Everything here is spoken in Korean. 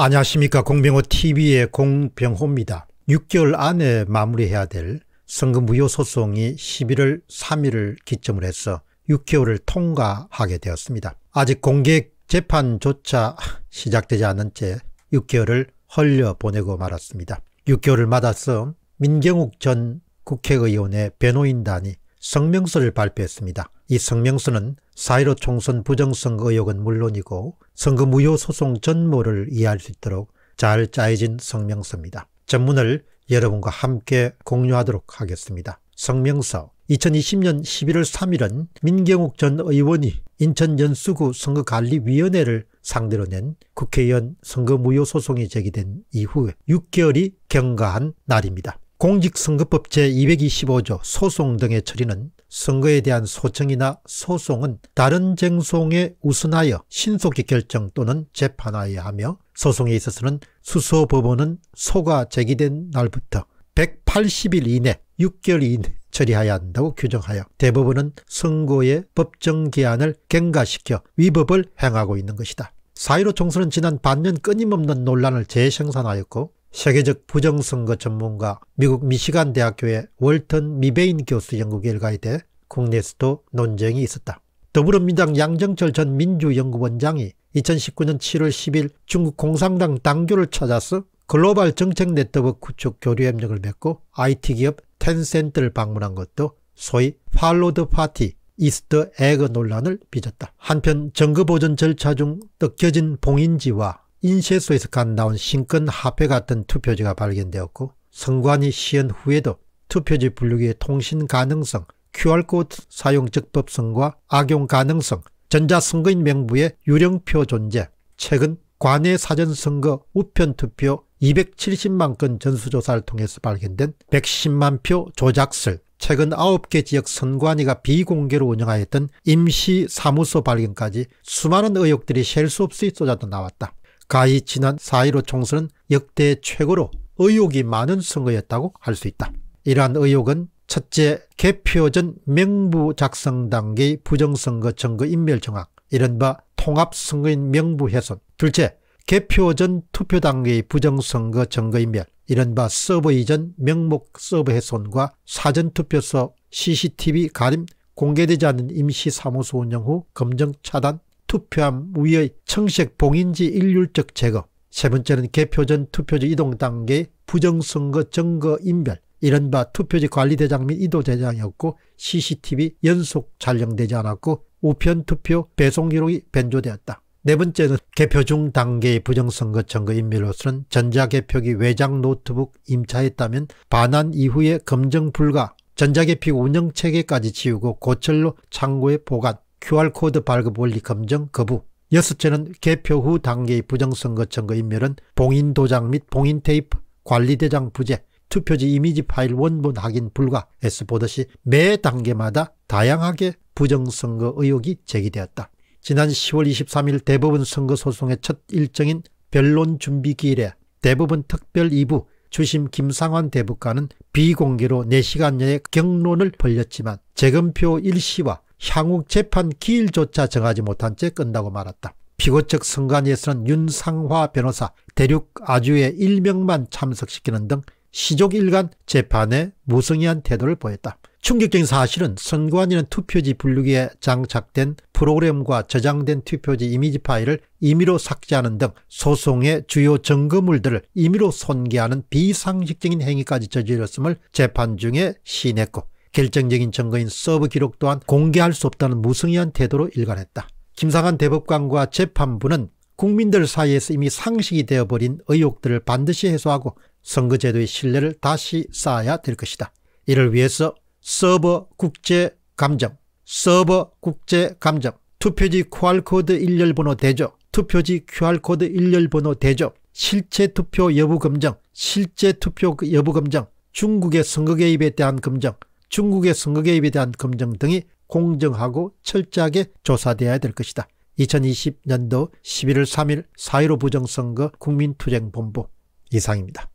안녕하십니까 공병호 TV의 공병호입니다. 6개월 안에 마무리해야 될 선거무효 소송이 11월 3일을 기점으로 해서 6개월을 통과하게 되었습니다. 아직 공개 재판조차 시작되지 않은 채 6개월을 흘려 보내고 말았습니다. 6개월을 맞아서 민경욱 전 국회의원의 변호인단이 성명서를 발표했습니다. 이 성명서는 사이로 총선 부정선거 의혹은 물론이고 선거 무효 소송 전모를 이해할 수 있도록 잘 짜여진 성명서입니다. 전문을 여러분과 함께 공유하도록 하겠습니다. 성명서 2020년 11월 3일은 민경욱 전 의원이 인천 연수구 선거관리위원회를 상대로 낸 국회의원 선거 무효 소송이 제기된 이후 6개월이 경과한 날입니다. 공직선거법 제225조 소송 등의 처리는 선거에 대한 소청이나 소송은 다른 쟁송에 우선하여 신속히 결정 또는 재판하여야 하며 소송에 있어서는 수소법원은 소가 제기된 날부터 180일 이내 6개월 이내 처리해야 한다고 규정하여 대법원은 선거의 법정 기한을 경과시켜 위법을 행하고 있는 것이다. 4.15 총선은 지난 반년 끊임없는 논란을 재생산하였고 세계적 부정선거 전문가 미국 미시간 대학교의 월턴 미베인 교수 연구 결과에 대해 국내에서도 논쟁이 있었다. 더불어민주당 양정철 전 민주연구원장이 2019년 7월 10일 중국 공산당 당교를 찾아서 글로벌 정책 네트워크 구축 교류 협력을 맺고 IT 기업 텐센트를 방문한 것도 소위 팔로드 파티 이스터 에그 논란을 빚었다. 한편 정거보전 절차 중 뜯겨진 봉인지와 인쇄소에서 간 나온 신권 화폐 같은 투표지가 발견되었고 선관위 시연 후에도 투표지 분류기의 통신 가능성, QR코드 사용 적법성과 악용 가능성, 전자선거인 명부의 유령표 존재, 최근 관내 사전선거 우편투표 270만 건 전수조사를 통해서 발견된 110만 표 조작설, 최근 9개 지역 선관위가 비공개로 운영하였던 임시사무소 발견까지 수많은 의혹들이 셀 수 없이 쏟아져 나왔다. 가히 지난 4.15 총선은 역대 최고로 의혹이 많은 선거였다고 할 수 있다. 이러한 의혹은 첫째 개표 전 명부 작성 단계의 부정선거 증거 인멸 정학 이른바 통합선거인 명부 훼손 둘째 개표 전 투표 단계의 부정선거 증거 인멸 이른바 서버 이전 명목 서버 훼손과 사전투표소 CCTV 가림 공개되지 않은 임시사무소 운영 후 검증 차단 투표함 위의 청색 봉인지 일률적 제거 세 번째는 개표전 투표지 이동 단계 부정선거 증거 인별 이른바 투표지 관리대장 및 이도대장이었고 CCTV 연속 촬영되지 않았고 우편 투표 배송 기록이 변조되었다. 네 번째는 개표 중 단계의 부정선거 증거 인별로서는 전자개표기 외장 노트북 임차했다면 반환 이후에 검증 불가 전자개표 운영체계까지 지우고 고철로 창고에 보관 QR코드 발급 원리 검증 거부. 여섯째는 개표 후 단계의 부정선거 증거 인멸은 봉인 도장 및 봉인 테이프, 관리대장 부재, 투표지 이미지 파일 원본 확인 불가 에 S 보듯이 매 단계마다 다양하게 부정선거 의혹이 제기되었다. 지난 10월 23일 대법원 선거소송의 첫 일정인 변론 준비 기일에 대법원 특별 2부 주심 김상환 대법관은 비공개로 4시간여의 경론을 벌렸지만 재검표 일시와 향후 재판 기일조차 정하지 못한 채 끝나고 말았다. 피고 측 선관위에서는 윤상화 변호사, 대륙 아주의 일명만 참석시키는 등 시족 일간 재판에 무성의한 태도를 보였다. 충격적인 사실은 선관위는 투표지 분류기에 장착된 프로그램과 저장된 투표지 이미지 파일을 임의로 삭제하는 등 소송의 주요 증거물들을 임의로 손괴하는 비상식적인 행위까지 저질렀음을 재판 중에 시냈고 결정적인 증거인 서브 기록 또한 공개할 수 없다는 무성의한 태도로 일관했다. 김상한 대법관과 재판부는 국민들 사이에서 이미 상식이 되어버린 의혹들을 반드시 해소하고 선거제도의 신뢰를 다시 쌓아야 될 것이다. 이를 위해서 서버 국제 감정, 서버 국제 감정, 투표지 QR코드 일렬번호 대조, 투표지 QR코드 일렬번호 대조, 실제 투표 여부 검정, 실제 투표 여부 검정, 중국의 선거 개입에 대한 검정, 중국의 선거 개입에 대한 검증 등이 공정하고 철저하게 조사되어야 될 것이다. 2020년도 11월 3일 4.15 부정선거 국민투쟁본부 이상입니다.